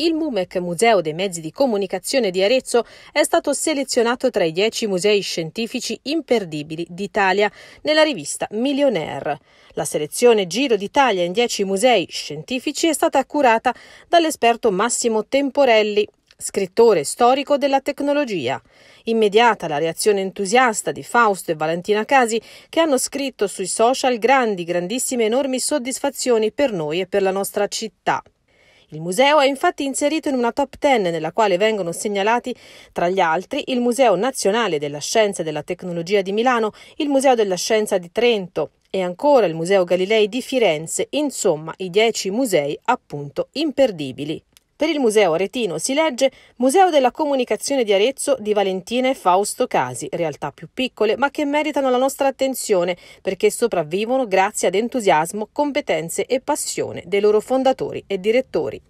Il MUMEC, Museo dei Mezzi di Comunicazione di Arezzo, è stato selezionato tra i dieci musei scientifici imperdibili d'Italia nella rivista Millionaire. La selezione Giro d'Italia in dieci musei scientifici è stata curata dall'esperto Massimo Temporelli, scrittore storico della tecnologia. Immediata la reazione entusiasta di Fausto e Valentina Casi che hanno scritto sui social grandi, grandissime, enormi soddisfazioni per noi e per la nostra città. Il museo è infatti inserito in una top ten nella quale vengono segnalati tra gli altri il Museo Nazionale della Scienza e della Tecnologia di Milano, il Museo della Scienza di Trento e ancora il Museo Galilei di Firenze, insomma i dieci musei appunto imperdibili. Per il museo aretino si legge Museo della comunicazione di Arezzo di Valentina e Fausto Casi, realtà più piccole ma che meritano la nostra attenzione perché sopravvivono grazie ad entusiasmo, competenze e passione dei loro fondatori e direttori.